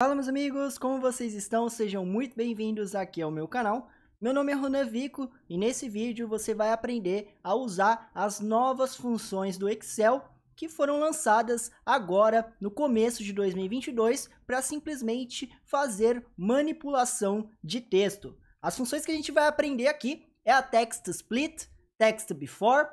Fala meus amigos, como vocês estão? Sejam muito bem-vindos aqui ao meu canal. Meu nome é Ronan Vico e nesse vídeo você vai aprender a usar as novas funções do Excel que foram lançadas agora no começo de 2022 para simplesmente fazer manipulação de texto. As funções que a gente vai aprender aqui é a Text Split, Text Before,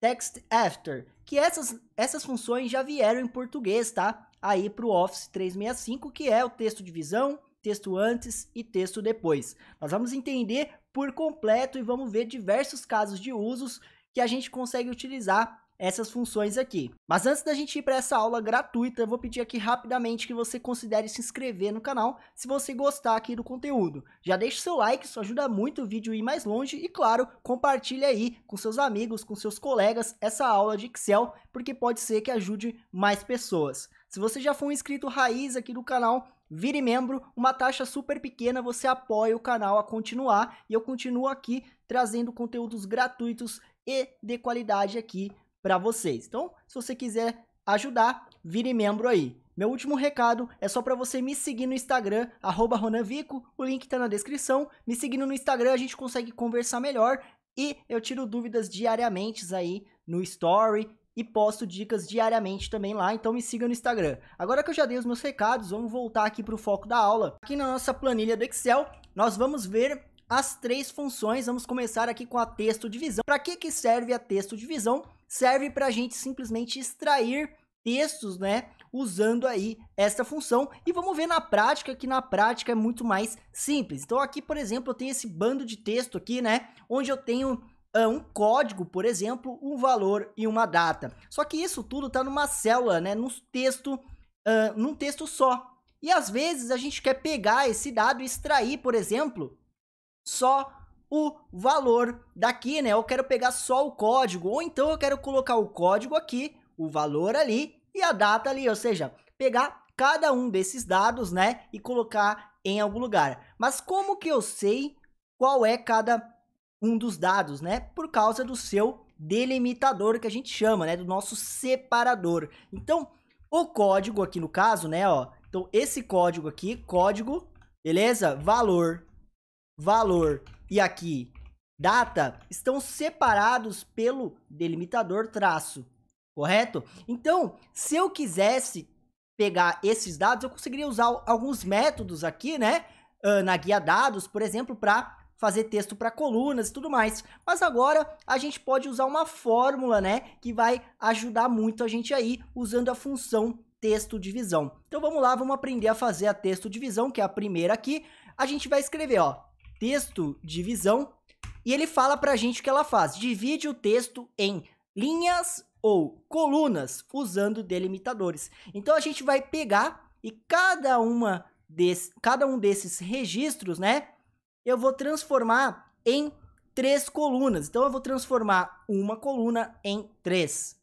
Text After, que essas, essas funções já vieram em português, tá? aí para o Office 365, que é o texto de visão, texto antes e texto depois. Nós vamos entender por completo e vamos ver diversos casos de usos que a gente consegue utilizar essas funções aqui. Mas antes da gente ir para essa aula gratuita, eu vou pedir aqui rapidamente que você considere se inscrever no canal se você gostar aqui do conteúdo. Já deixa o seu like, isso ajuda muito o vídeo a ir mais longe e claro, compartilhe aí com seus amigos, com seus colegas essa aula de Excel, porque pode ser que ajude mais pessoas. Se você já for um inscrito raiz aqui do canal, vire membro, uma taxa super pequena, você apoia o canal a continuar e eu continuo aqui trazendo conteúdos gratuitos e de qualidade aqui para vocês. Então, se você quiser ajudar, vire membro aí. Meu último recado é só para você me seguir no Instagram, @ronanvico, o link está na descrição. Me seguindo no Instagram a gente consegue conversar melhor e eu tiro dúvidas diariamente aí no story e posto dicas diariamente também lá, então me siga no Instagram. Agora que eu já dei os meus recados, vamos voltar aqui para o foco da aula. Aqui na nossa planilha do Excel, nós vamos ver as três funções. Vamos começar aqui com a texto divisão. Para que, que serve a texto divisão? Serve para a gente simplesmente extrair textos, né? Usando aí esta função. E vamos ver na prática, que na prática é muito mais simples. Então aqui, por exemplo, eu tenho esse bando de texto aqui, né? Onde eu tenho é um código, por exemplo, um valor e uma data. Só que isso tudo está numa célula, né? Num texto, uh, num texto só. E às vezes a gente quer pegar esse dado e extrair, por exemplo, só o valor daqui, né? Eu quero pegar só o código, ou então eu quero colocar o código aqui, o valor ali e a data ali, ou seja, pegar cada um desses dados, né, e colocar em algum lugar. Mas como que eu sei qual é cada um dos dados, né? Por causa do seu delimitador que a gente chama, né, do nosso separador. Então, o código aqui no caso, né, ó, então esse código aqui, código, beleza? Valor, valor e aqui data estão separados pelo delimitador traço, correto? Então, se eu quisesse pegar esses dados, eu conseguiria usar alguns métodos aqui, né, ah, na guia dados, por exemplo, para fazer texto para colunas e tudo mais. Mas agora a gente pode usar uma fórmula, né, que vai ajudar muito a gente aí usando a função texto divisão. Então vamos lá, vamos aprender a fazer a texto divisão, que é a primeira aqui. A gente vai escrever, ó, texto divisão, e ele fala para a gente o que ela faz. Divide o texto em linhas ou colunas usando delimitadores. Então a gente vai pegar e cada uma desse, cada um desses registros, né, eu vou transformar em três colunas. Então eu vou transformar uma coluna em três.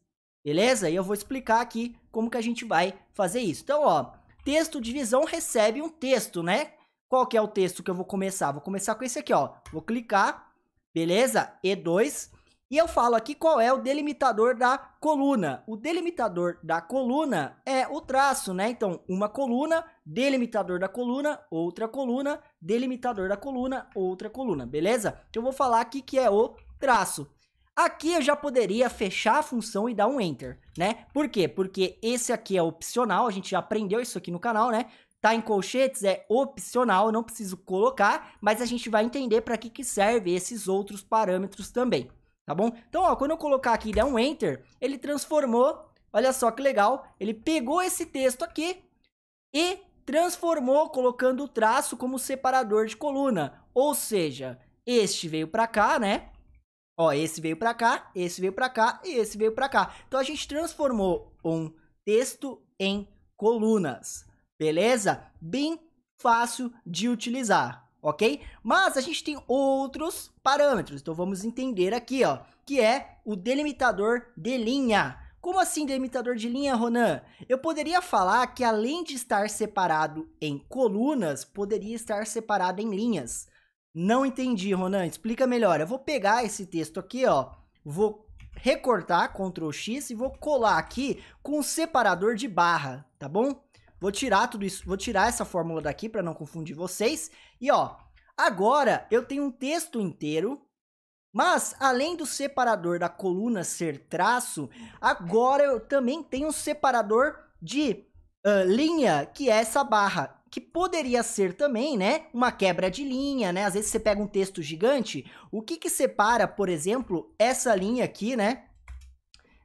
Beleza? E eu vou explicar aqui como que a gente vai fazer isso. Então, ó, texto divisão recebe um texto, né? Qual que é o texto que eu vou começar? Vou começar com esse aqui, ó. Vou clicar, beleza? E2. E eu falo aqui qual é o delimitador da coluna. O delimitador da coluna é o traço, né? Então, uma coluna, delimitador da coluna, outra coluna, delimitador da coluna, outra coluna, beleza? Então, eu vou falar aqui que é o traço. Aqui eu já poderia fechar a função e dar um Enter, né? Por quê? Porque esse aqui é opcional, a gente já aprendeu isso aqui no canal, né? Tá em colchetes é opcional, não preciso colocar, mas a gente vai entender para que, que serve esses outros parâmetros também tá bom? Então, ó, quando eu colocar aqui e der um Enter, ele transformou, olha só que legal, ele pegou esse texto aqui e transformou colocando o traço como separador de coluna, ou seja, este veio para cá, né? Ó, esse veio para cá, esse veio para cá e esse veio para cá. Então, a gente transformou um texto em colunas, beleza? Bem fácil de utilizar ok? Mas a gente tem outros parâmetros, então vamos entender aqui, ó, que é o delimitador de linha. Como assim delimitador de linha, Ronan? Eu poderia falar que além de estar separado em colunas, poderia estar separado em linhas. Não entendi, Ronan, explica melhor. Eu vou pegar esse texto aqui, ó, vou recortar, Ctrl X, e vou colar aqui com separador de barra, tá bom? Vou tirar tudo isso, vou tirar essa fórmula daqui para não confundir vocês. E ó, agora eu tenho um texto inteiro, mas além do separador da coluna ser traço, agora eu também tenho um separador de uh, linha, que é essa barra que poderia ser também, né, uma quebra de linha, né? Às vezes você pega um texto gigante, o que que separa, por exemplo, essa linha aqui, né,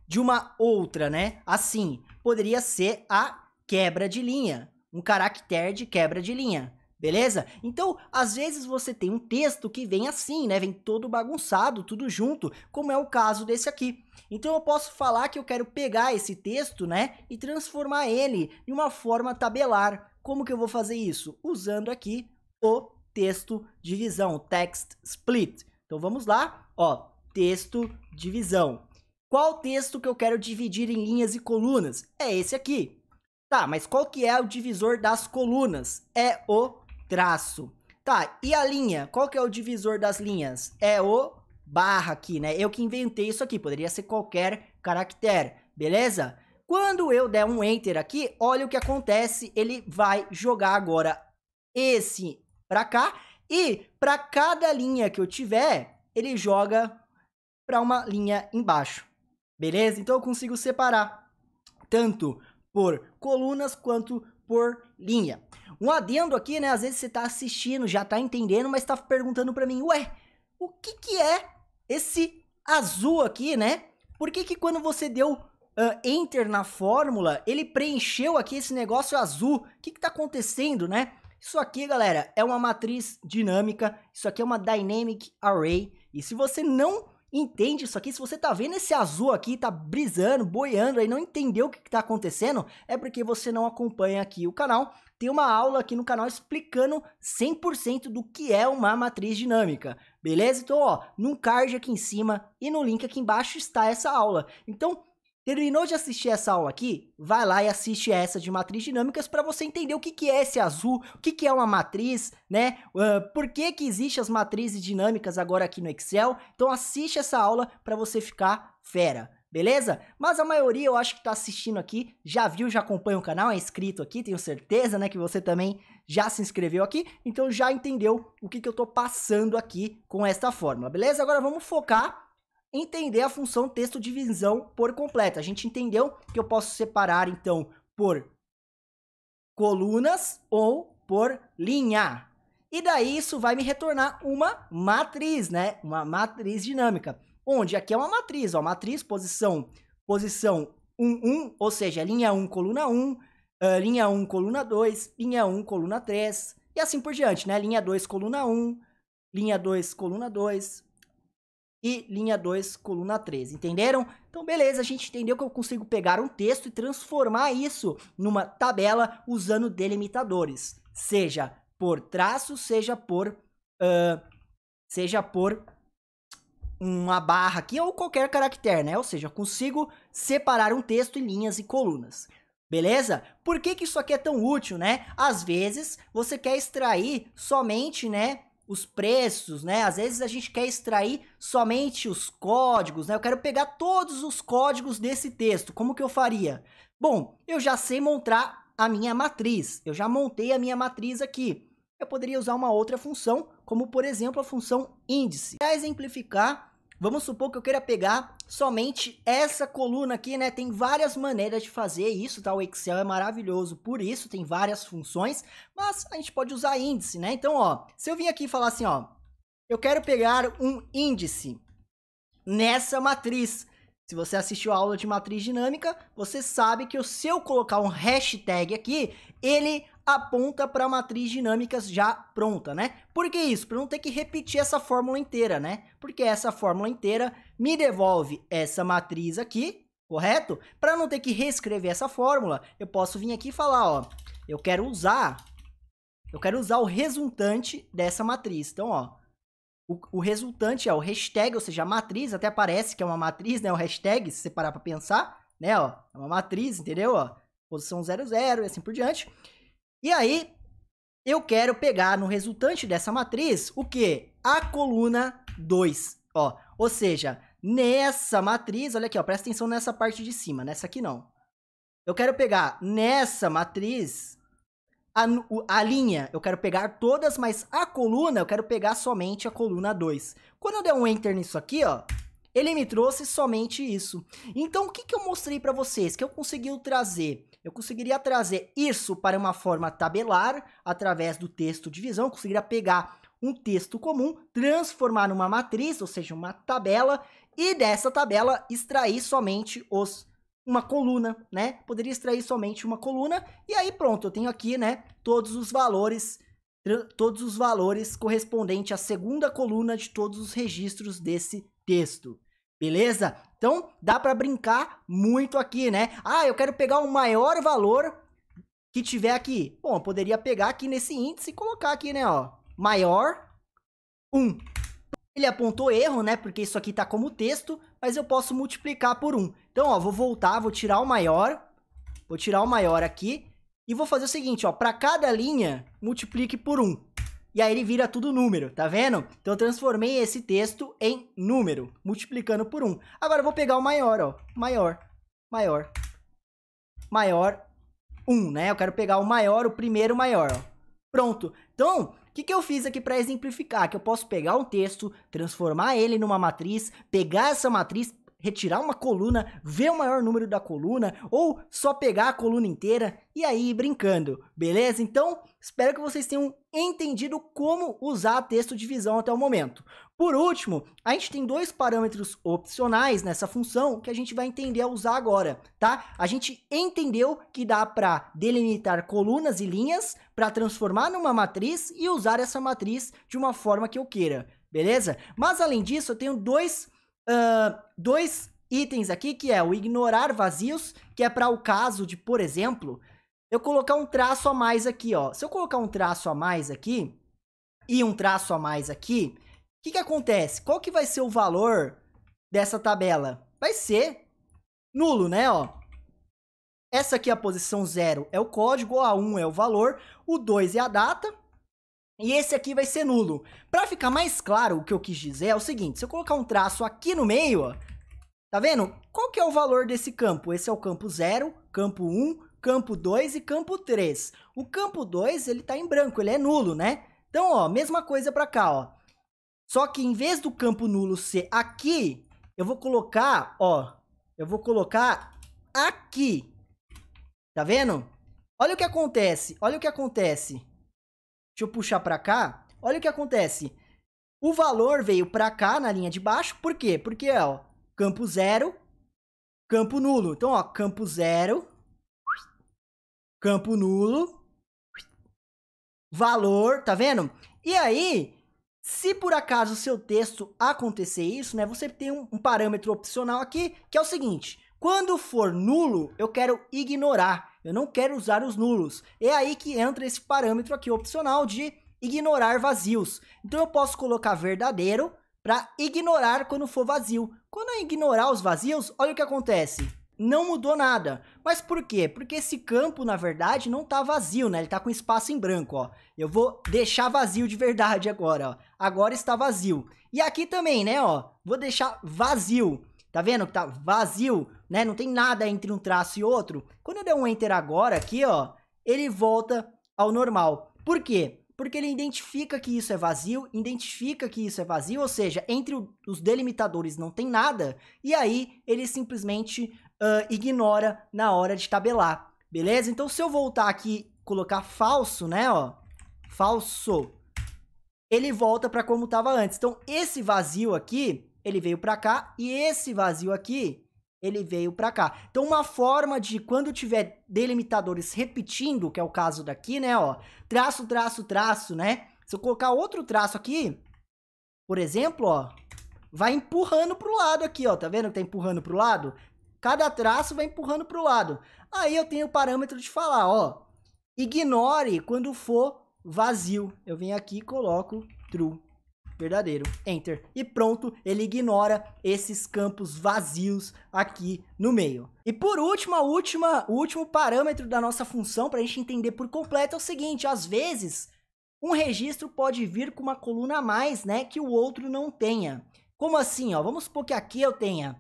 de uma outra, né? Assim, poderia ser a quebra de linha. Um caractere de quebra de linha. Beleza? Então, às vezes você tem um texto que vem assim, né? Vem todo bagunçado, tudo junto, como é o caso desse aqui. Então eu posso falar que eu quero pegar esse texto, né, e transformar ele em uma forma tabelar. Como que eu vou fazer isso? Usando aqui o texto divisão, text split. Então vamos lá, ó, texto divisão. Qual texto que eu quero dividir em linhas e colunas? É esse aqui. Tá, mas qual que é o divisor das colunas? É o traço. Tá, e a linha? Qual que é o divisor das linhas? É o barra aqui, né? Eu que inventei isso aqui, poderia ser qualquer caractere, beleza? Quando eu der um Enter aqui, olha o que acontece, ele vai jogar agora esse para cá e para cada linha que eu tiver, ele joga para uma linha embaixo, beleza? Então eu consigo separar tanto por colunas quanto por linha. Um adendo aqui, né? Às vezes você está assistindo, já está entendendo, mas tá perguntando para mim, ué, o que que é esse azul aqui, né? Por que que quando você deu uh, enter na fórmula, ele preencheu aqui esse negócio azul? O que que tá acontecendo, né? Isso aqui, galera, é uma matriz dinâmica, isso aqui é uma dynamic array. E se você não entende isso aqui. Se você tá vendo esse azul aqui, tá brisando, boiando aí, não entendeu o que, que tá acontecendo, é porque você não acompanha aqui o canal. Tem uma aula aqui no canal explicando 100% do que é uma matriz dinâmica, beleza? Então, ó, num card aqui em cima e no link aqui embaixo está essa aula. Então, Terminou de assistir essa aula aqui? Vai lá e assiste essa de matriz dinâmicas para você entender o que, que é esse azul, o que, que é uma matriz, né? Uh, por que, que existem as matrizes dinâmicas agora aqui no Excel? Então assiste essa aula para você ficar fera beleza? Mas a maioria, eu acho que está assistindo aqui, já viu, já acompanha o canal, é inscrito aqui, tenho certeza, né, que você também já se inscreveu aqui, então já entendeu o que, que eu estou passando aqui com esta fórmula, beleza? Agora vamos focar entender a função texto divisão por completo. A gente entendeu que eu posso separar, então, por colunas ou por linha. E daí isso vai me retornar uma matriz, né? Uma matriz dinâmica. Onde aqui é uma matriz, ó, matriz, posição, posição 1, 1, ou seja, linha 1, coluna 1, uh, linha 1, coluna 2, linha 1, coluna 3, e assim por diante, né? Linha 2, coluna 1, linha 2, coluna 2, e linha 2, coluna 3, entenderam? Então, beleza, a gente entendeu que eu consigo pegar um texto e transformar isso numa tabela usando delimitadores, seja por traço, seja por, uh, seja por uma barra aqui ou qualquer caractere, né? Ou seja, eu consigo separar um texto em linhas e colunas. Beleza? Por que, que isso aqui é tão útil, né? Às vezes, você quer extrair somente, né, os preços, né? Às vezes a gente quer extrair somente os códigos, né? Eu quero pegar todos os códigos desse texto. Como que eu faria? Bom, eu já sei montar a minha matriz. Eu já montei a minha matriz aqui. Eu poderia usar uma outra função, como por exemplo a função índice. Para exemplificar, Vamos supor que eu queira pegar somente essa coluna aqui, né? Tem várias maneiras de fazer isso, tá? O Excel é maravilhoso por isso, tem várias funções, mas a gente pode usar índice, né? Então, ó, se eu vim aqui e falar assim, ó, eu quero pegar um índice nessa matriz, se você assistiu a aula de matriz dinâmica, você sabe que se eu colocar um hashtag aqui, ele aponta para matriz dinâmicas já pronta, né? Por que isso? Para não ter que repetir essa fórmula inteira, né? Porque essa fórmula inteira me devolve essa matriz aqui, correto? Para não ter que reescrever essa fórmula, eu posso vir aqui e falar, ó, eu quero usar eu quero usar o resultante dessa matriz. Então, ó, o, o, resultante é o hashtag, ou seja, a matriz, até parece que é uma matriz, né? O hashtag, se você parar pra pensar, né? Ó, é uma matriz, entendeu? Ó, posição 00 e assim por diante. E aí, eu quero pegar no resultante dessa matriz o que? A coluna 2, ó. Ou seja, nessa matriz, olha aqui, ó, presta atenção nessa parte de cima, nessa aqui não. Eu quero pegar nessa matriz a, a, linha eu quero pegar todas, mas a coluna eu quero pegar somente a coluna 2. Quando eu der um enter nisso aqui, ó, ele me trouxe somente isso. Então, o que, que eu mostrei para vocês? Que eu consegui trazer... Eu conseguiria trazer isso para uma forma tabelar, através do texto de visão, eu conseguiria pegar um texto comum, transformar numa matriz, ou seja, uma tabela, e dessa tabela extrair somente os uma coluna, né? Poderia extrair somente uma coluna e aí pronto, eu tenho aqui, né, todos os valores todos os valores correspondente à segunda coluna de todos os registros desse texto. Beleza? Então, dá para brincar muito aqui, né? Ah, eu quero pegar o maior valor que tiver aqui. Bom, eu poderia pegar aqui nesse índice e colocar aqui, né, ó, maior 1. Um. Ele apontou erro, né, porque isso aqui tá como texto, mas eu posso multiplicar por 1. Um. Então, ó, vou voltar, vou tirar o maior, vou tirar o maior aqui e vou fazer o seguinte, ó, para cada linha multiplique por 1. E aí ele vira tudo número, tá vendo? Então eu transformei esse texto em número, multiplicando por 1. Agora eu vou pegar o maior, ó, maior, maior, maior 1, né? Eu quero pegar o maior, o primeiro maior, ó. Pronto. Então, o que, que eu fiz aqui para exemplificar? Que eu posso pegar um texto, transformar ele numa matriz, pegar essa matriz, retirar uma coluna, ver o maior número da coluna ou só pegar a coluna inteira e aí ir brincando, beleza? Então, espero que vocês tenham entendido como usar texto de visão até o momento. Por último, a gente tem dois parâmetros opcionais nessa função que a gente vai entender a usar agora, tá? A gente entendeu que dá para delimitar colunas e linhas para transformar numa matriz e usar essa matriz de uma forma que eu queira, beleza? Mas além disso, eu tenho dois uh, dois itens aqui, que é o ignorar vazios, que é para o caso de, por exemplo, eu colocar um traço a mais aqui, ó. Se eu colocar um traço a mais aqui e um traço a mais aqui, o que, que acontece? Qual que vai ser o valor dessa tabela? Vai ser nulo, né, ó. Essa aqui é a posição 0 é o código, a 1 um é o valor, o 2 é a data, e esse aqui vai ser nulo. Para ficar mais claro o que eu quis dizer é o seguinte, se eu colocar um traço aqui no meio, ó, tá vendo? Qual que é o valor desse campo? Esse é o campo 0, campo 1, um, campo 2 e campo 3. O campo 2, ele tá em branco, ele é nulo, né? Então, ó, mesma coisa para cá, ó. Só que em vez do campo nulo ser aqui, eu vou colocar, ó, eu vou colocar aqui. Tá vendo? Olha o que acontece, olha o que acontece. Deixa eu puxar para cá. Olha o que acontece. O valor veio para cá na linha de baixo. Por quê? Porque é, ó, campo zero, campo nulo. Então, ó, campo zero, campo nulo, valor, tá vendo? E aí, se por acaso o seu texto acontecer isso, né, você tem um parâmetro opcional aqui, que é o seguinte: quando for nulo, eu quero ignorar. Eu não quero usar os nulos. É aí que entra esse parâmetro aqui opcional de ignorar vazios. Então eu posso colocar verdadeiro para ignorar quando for vazio. Quando eu ignorar os vazios, olha o que acontece. Não mudou nada. Mas por quê? Porque esse campo, na verdade, não está vazio, né? Ele está com espaço em branco, ó. Eu vou deixar vazio de verdade agora, ó. Agora está vazio. E aqui também, né, ó. Vou deixar vazio. Tá vendo que tá vazio, né? Não tem nada entre um traço e outro. Quando eu der um enter agora aqui, ó, ele volta ao normal. Por quê? Porque ele identifica que isso é vazio, identifica que isso é vazio, ou seja, entre os delimitadores não tem nada, e aí ele simplesmente uh, ignora na hora de tabelar, beleza? Então se eu voltar aqui colocar falso, né, ó, falso, ele volta para como estava antes. Então esse vazio aqui ele veio para cá e esse vazio aqui, ele veio para cá. Então uma forma de quando tiver delimitadores repetindo, que é o caso daqui, né, ó, traço, traço, traço, né? Se eu colocar outro traço aqui, por exemplo, ó, vai empurrando pro lado aqui, ó, tá vendo que tá empurrando pro lado? Cada traço vai empurrando pro lado. Aí eu tenho o parâmetro de falar, ó, ignore quando for vazio. Eu venho aqui e coloco true verdadeiro, enter. E pronto, ele ignora esses campos vazios aqui no meio. E por último, a última, o último parâmetro da nossa função para a gente entender por completo é o seguinte, às vezes um registro pode vir com uma coluna a mais, né, que o outro não tenha. Como assim, ó? Vamos supor que aqui eu tenha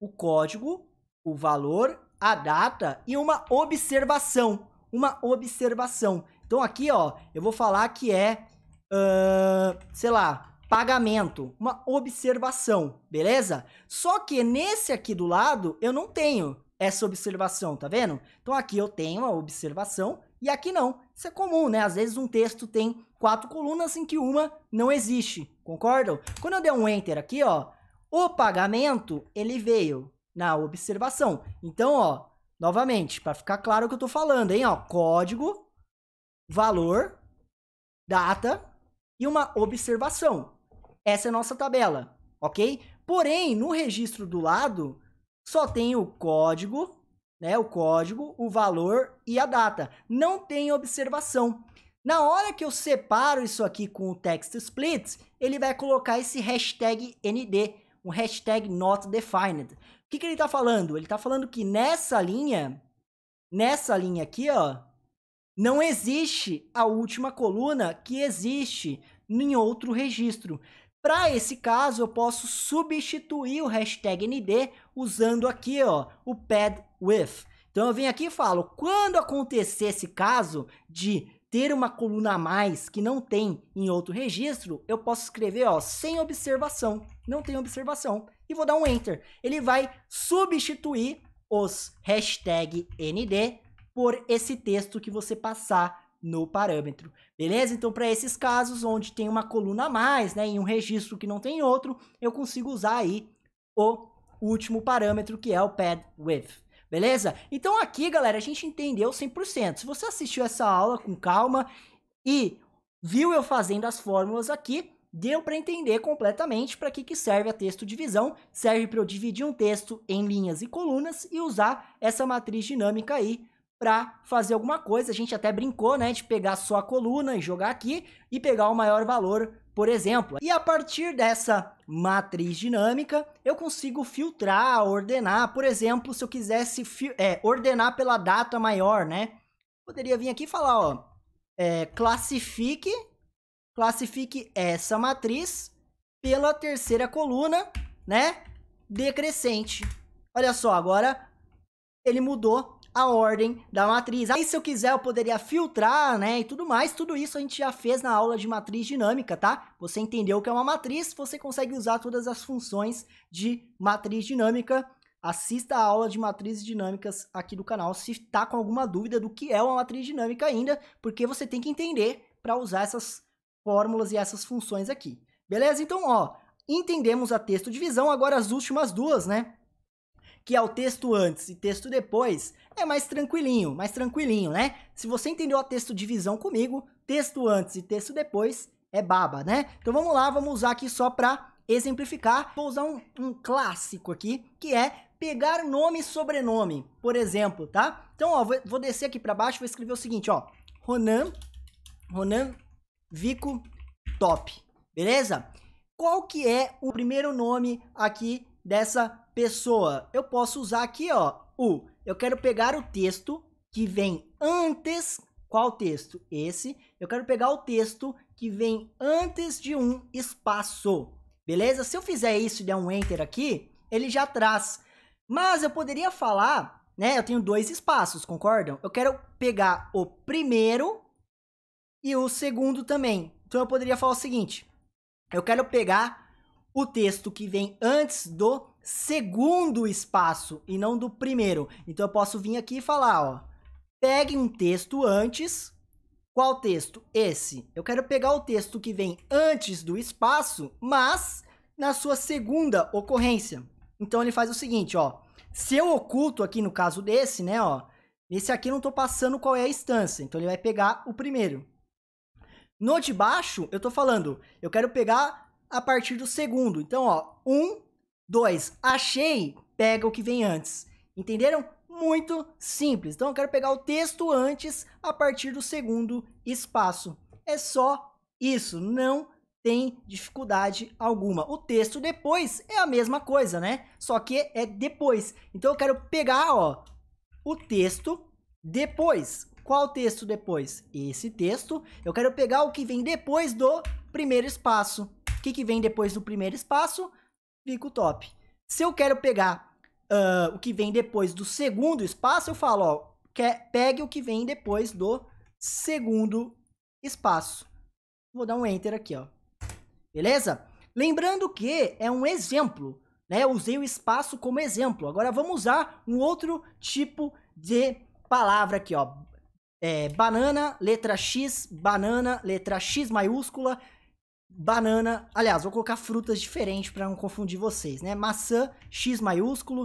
o código, o valor, a data e uma observação, uma observação. Então aqui, ó, eu vou falar que é uh ah, sei lá, pagamento, uma observação, beleza? Só que nesse aqui do lado eu não tenho essa observação, tá vendo? Então aqui eu tenho a observação e aqui não. Isso é comum, né? Às vezes um texto tem quatro colunas em que uma não existe, concordam? Quando eu der um enter aqui, ó, o pagamento, ele veio na observação. Então, ó, novamente, para ficar claro o que eu tô falando, hein, ó, código, valor, data, e uma observação. Essa é a nossa tabela, ok? Porém, no registro do lado, só tem o código, né? O código, o valor e a data. Não tem observação. Na hora que eu separo isso aqui com o text split, ele vai colocar esse hashtag ND, um hashtag not defined. O que, que ele está falando? Ele está falando que nessa linha, nessa linha aqui, ó, não existe a última coluna que existe em outro registro. Para esse caso, eu posso substituir o hashtag ND usando aqui ó, o pad with. Então eu venho aqui e falo, quando acontecer esse caso de ter uma coluna a mais que não tem em outro registro, eu posso escrever ó, sem observação, não tem observação, e vou dar um enter. Ele vai substituir os hashtag ND por esse texto que você passar no parâmetro. Beleza? Então, para esses casos onde tem uma coluna a mais, né, em um registro que não tem outro, eu consigo usar aí o último parâmetro, que é o pad width. Beleza? Então, aqui, galera, a gente entendeu 100%. Se você assistiu essa aula com calma e viu eu fazendo as fórmulas aqui, deu para entender completamente para que, que serve a texto divisão. Serve para eu dividir um texto em linhas e colunas e usar essa matriz dinâmica aí para fazer alguma coisa. A gente até brincou, né, de pegar só a coluna e jogar aqui e pegar o maior valor, por exemplo. E a partir dessa matriz dinâmica, eu consigo filtrar, ordenar, por exemplo, se eu quisesse é, ordenar pela data maior, né? Poderia vir aqui e falar, ó, é, classifique, classifique essa matriz pela terceira coluna, né? Decrescente. Olha só, agora ele mudou a ordem da matriz. Aí se eu quiser eu poderia filtrar, né, e tudo mais, tudo isso a gente já fez na aula de matriz dinâmica, tá? Você entendeu o que é uma matriz, você consegue usar todas as funções de matriz dinâmica. Assista a aula de matrizes dinâmicas aqui do canal se está com alguma dúvida do que é uma matriz dinâmica ainda, porque você tem que entender para usar essas fórmulas e essas funções aqui. Beleza? Então, ó, entendemos a texto divisão, agora as últimas duas, né? que é o texto antes e texto depois, é mais tranquilinho, mais tranquilinho, né? Se você entendeu a texto divisão comigo, texto antes e texto depois é baba, né? Então vamos lá, vamos usar aqui só para exemplificar. Vou usar um, um clássico aqui, que é pegar nome e sobrenome, por exemplo, tá? Então, ó, vou, vou descer aqui para baixo, vou escrever o seguinte, ó. Ronan, Ronan Vico Top, beleza? Qual que é o primeiro nome aqui dessa pessoa, eu posso usar aqui, ó, o. Eu quero pegar o texto que vem antes. Qual texto? Esse. Eu quero pegar o texto que vem antes de um espaço. Beleza? Se eu fizer isso e der um enter aqui, ele já traz. Mas eu poderia falar, né? Eu tenho dois espaços, concordam? Eu quero pegar o primeiro e o segundo também. Então eu poderia falar o seguinte: eu quero pegar o texto que vem antes do segundo espaço e não do primeiro. Então eu posso vir aqui e falar, ó, pegue um texto antes. Qual texto? Esse. Eu quero pegar o texto que vem antes do espaço, mas na sua segunda ocorrência. Então ele faz o seguinte, ó. Se eu oculto aqui no caso desse, né, ó, esse aqui eu não estou passando qual é a instância, então ele vai pegar o primeiro. No de baixo, eu estou falando, eu quero pegar a partir do segundo. Então, ó, 1, um, 2. Achei, pega o que vem antes. Entenderam? Muito simples. Então eu quero pegar o texto antes a partir do segundo espaço. É só isso, não tem dificuldade alguma. O texto depois é a mesma coisa, né? Só que é depois. Então eu quero pegar, ó, o texto depois. Qual texto depois? Esse texto. Eu quero pegar o que vem depois do primeiro espaço. O que, que vem depois do primeiro espaço? fica o top. Se eu quero pegar uh, o que vem depois do segundo espaço, eu falo, ó, quer, pegue o que vem depois do segundo espaço. Vou dar um Enter aqui, ó. Beleza? Lembrando que é um exemplo, né? Eu usei o espaço como exemplo. Agora vamos usar um outro tipo de palavra aqui, ó. É, banana, letra X, banana, letra X maiúscula, banana. Aliás, vou colocar frutas diferentes para não confundir vocês, né? Maçã, X maiúsculo,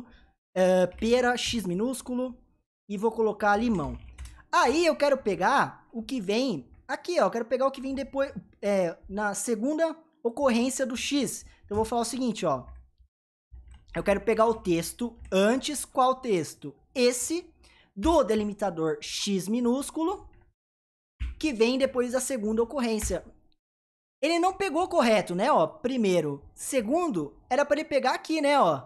uh, pera, X minúsculo e vou colocar limão. Aí eu quero pegar o que vem aqui, ó. Eu quero pegar o que vem depois, é, na segunda ocorrência do X. Então eu vou falar o seguinte, ó. Eu quero pegar o texto antes qual texto? Esse do delimitador X minúsculo que vem depois da segunda ocorrência. Ele não pegou correto, né, ó? Primeiro. Segundo, era para ele pegar aqui, né, ó?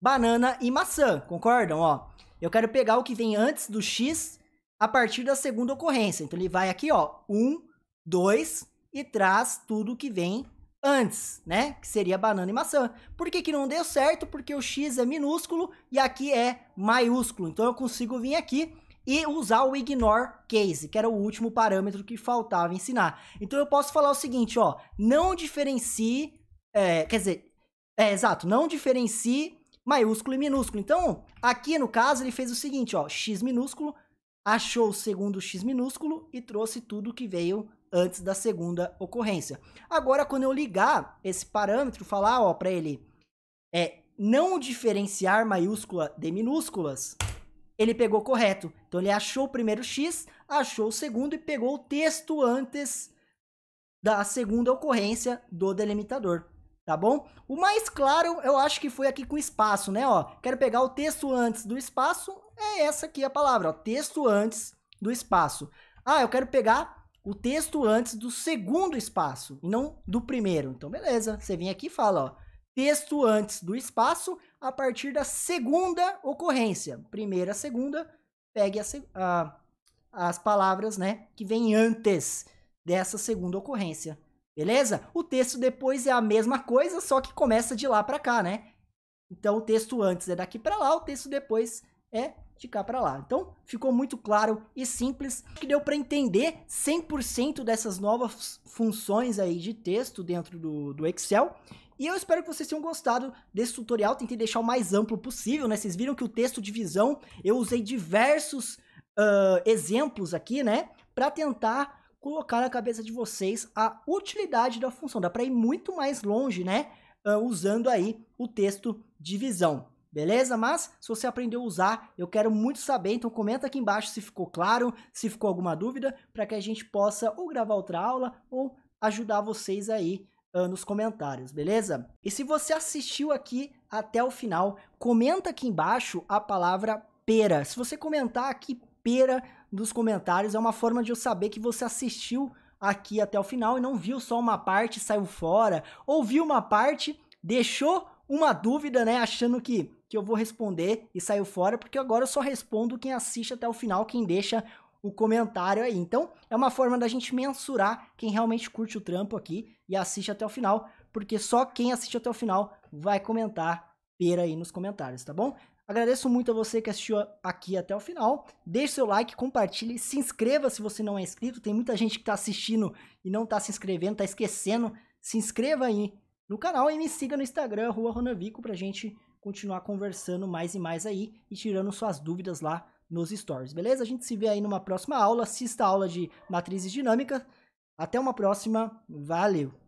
Banana e maçã, concordam, ó? Eu quero pegar o que vem antes do X a partir da segunda ocorrência. Então ele vai aqui, ó, 1, 2 e traz tudo que vem antes, né? Que seria banana e maçã. Por que, que não deu certo? Porque o X é minúsculo e aqui é maiúsculo. Então eu consigo vir aqui e usar o ignore case, que era o último parâmetro que faltava ensinar. Então eu posso falar o seguinte, ó, não diferencie, é, quer dizer, é, exato, não diferencie maiúsculo e minúsculo. Então, aqui no caso ele fez o seguinte, ó, x minúsculo, achou o segundo x minúsculo e trouxe tudo que veio antes da segunda ocorrência. Agora, quando eu ligar esse parâmetro, falar, ó, para ele, é, não diferenciar maiúscula de minúsculas, ele pegou correto. Então ele achou o primeiro X, achou o segundo e pegou o texto antes da segunda ocorrência do delimitador, tá bom? O mais claro, eu acho que foi aqui com espaço, né, ó. Quero pegar o texto antes do espaço, é essa aqui a palavra, ó, texto antes do espaço. Ah, eu quero pegar o texto antes do segundo espaço, e não do primeiro. Então, beleza, você vem aqui e fala, ó, texto antes do espaço a partir da segunda ocorrência. Primeira, segunda, pegue a, a, as palavras né, que vêm antes dessa segunda ocorrência. Beleza? O texto depois é a mesma coisa, só que começa de lá para cá, né? Então o texto antes é daqui para lá, o texto depois é de cá para lá. Então, ficou muito claro e simples, que deu para entender 100% dessas novas funções aí de texto dentro do, do Excel. E eu espero que vocês tenham gostado desse tutorial, tentei deixar o mais amplo possível, né? Vocês viram que o texto de visão, eu usei diversos uh, exemplos aqui, né? Para tentar colocar na cabeça de vocês a utilidade da função. Dá para ir muito mais longe, né? Uh, usando aí o texto de visão. Beleza? Mas se você aprendeu a usar, eu quero muito saber, então comenta aqui embaixo se ficou claro, se ficou alguma dúvida, para que a gente possa ou gravar outra aula ou ajudar vocês aí nos comentários, beleza? E se você assistiu aqui até o final, comenta aqui embaixo a palavra pera. Se você comentar aqui pera nos comentários, é uma forma de eu saber que você assistiu aqui até o final e não viu só uma parte, saiu fora, ou viu uma parte, deixou uma dúvida, né? Achando que, que eu vou responder e saiu fora, porque agora eu só respondo quem assiste até o final, quem deixa o comentário aí. Então, é uma forma da gente mensurar quem realmente curte o trampo aqui e assiste até o final, porque só quem assiste até o final vai comentar pera aí nos comentários, tá bom? Agradeço muito a você que assistiu aqui até o final. Deixe seu like, compartilhe, se inscreva se você não é inscrito. Tem muita gente que está assistindo e não está se inscrevendo, está esquecendo. Se inscreva aí no canal e me siga no Instagram, Rua Ronavico, pra gente continuar conversando mais e mais aí e tirando suas dúvidas lá nos stories, beleza? A gente se vê aí numa próxima aula, assista a aula de matrizes dinâmicas. Até uma próxima, valeu!